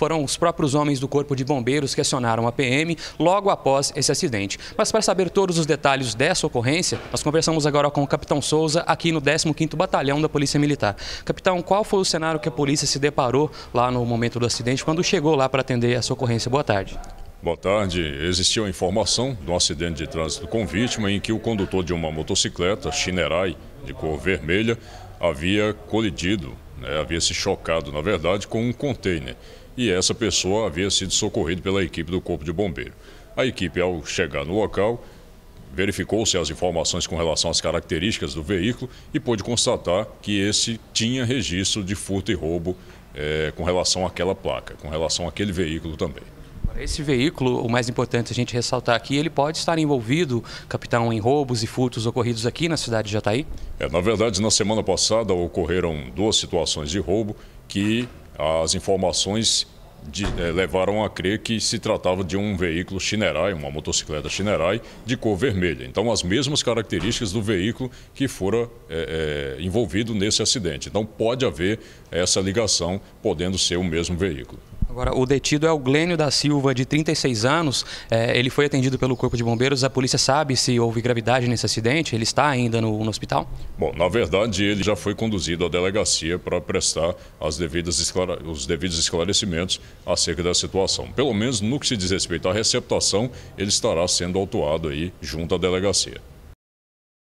Foram os próprios homens do Corpo de Bombeiros que acionaram a PM logo após esse acidente. Mas para saber todos os detalhes dessa ocorrência, nós conversamos agora com o Capitão Souza aqui no 15º Batalhão da Polícia Militar. Capitão, qual foi o cenário que a polícia se deparou lá no momento do acidente, quando chegou lá para atender essa ocorrência? Boa tarde. Boa tarde. Existiu a informação de um acidente de trânsito com vítima em que o condutor de uma motocicleta, Shinerai, de cor vermelha, havia colidido, né, havia se chocado, na verdade, com um container e essa pessoa havia sido socorrida pela equipe do Corpo de Bombeiro. A equipe, ao chegar no local, verificou-se as informações com relação às características do veículo e pôde constatar que esse tinha registro de furto e roubo é, com relação àquela placa, com relação àquele veículo também. Esse veículo, o mais importante a gente ressaltar aqui, ele pode estar envolvido, capitão, em roubos e furtos ocorridos aqui na cidade de Jataí? É, na verdade, na semana passada ocorreram duas situações de roubo que as informações de, eh, levaram a crer que se tratava de um veículo Chinerai, uma motocicleta Chinerai de cor vermelha. Então, as mesmas características do veículo que fora eh, eh, envolvido nesse acidente. Então, pode haver essa ligação, podendo ser o mesmo veículo. Agora, o detido é o Glênio da Silva, de 36 anos. É, ele foi atendido pelo Corpo de Bombeiros. A polícia sabe se houve gravidade nesse acidente? Ele está ainda no, no hospital? Bom, na verdade, ele já foi conduzido à delegacia para prestar as devidas os devidos esclarecimentos acerca da situação. Pelo menos no que se diz respeito à receptação, ele estará sendo autuado aí junto à delegacia.